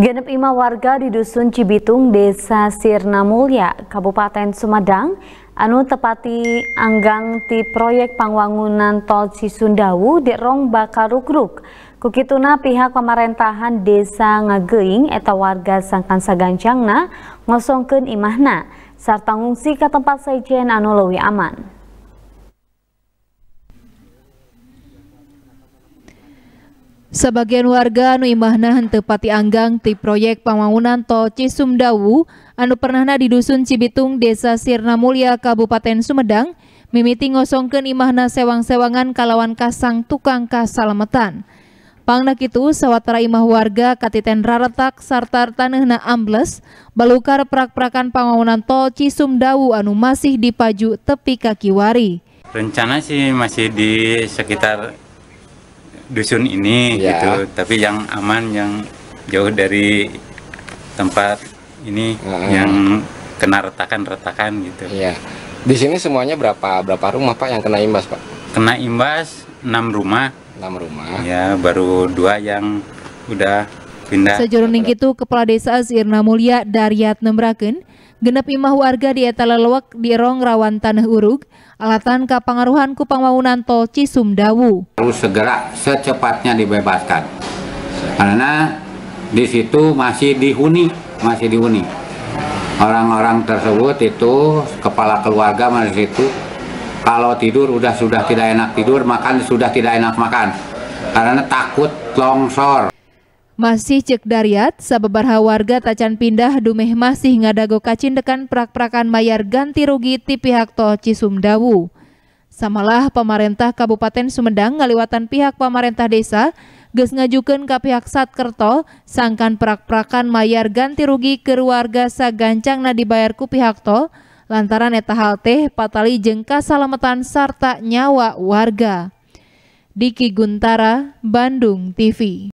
Genep ima warga di Dusun Cibitung, Desa Sirnamulya, Kabupaten Sumedang, anu tepati anggang ti proyek pangwangunan tol Cisundawu di Rong Bakarugruk. Kukituna pihak pemerintahan desa Ngageing eta warga sangkan sagancangna ngosongkeun imahna, sarta ngungsi ke tempat sejen anu leuwih aman. Sebagian warga anu imahna henteu pati anggang ti proyek pembangunan tol Cisumdawu anu pernahna di dusun Cibitung Desa Sirna Mulia Kabupaten Sumedang mimiti ngosongkeun imahna sewang-sewangan kalawan kasang tukang kasalametan. Pangna kitu sawatara imah warga katiten raretak sarta taneuhna ambles balukar prak-prakan pembangunan tol Cisumdawu anu masih dipaju tepi kakiwari. Rencana sih masih di sekitar dusun ini ya. gitu, tapi yang aman yang jauh dari tempat ini hmm. yang kena retakan-retakan gitu. Iya. Di sini semuanya berapa berapa rumah Pak yang kena imbas, Pak? Kena imbas enam rumah. Enam rumah. Ya, baru dua yang udah Pindah. Sajuruning kitu Kepala Desa Irna Mulia Daryat Nembraken, genep imah warga di eta lelewek di rong rawan tanah urug, alatan kapangaruhan ku pangmaunan tol Cisumdawu. Harus segera secepatnya dibebaskan. Karena di situ masih dihuni, masih dihuni. Orang-orang tersebut itu kepala keluarga masih itu kalau tidur udah sudah tidak enak tidur, makan sudah tidak enak makan. Karena takut longsor, masih cek dariat, sebebarha warga tacan pindah dumeh masih ngadago dekan prak-prakan mayar ganti rugi ti pihak tol Cisumdawu. Samalah pemerintah Kabupaten Sumedang ngaliwatan pihak pemerintah desa ges ngajukan ke pihak Satkerto sangkan prak-prakan mayar ganti rugi ke warga sagancang na dibayar ku pihak tol lantaran eta teh patali jengka salametan sarta nyawa warga. Diki Guntara, Bandung TV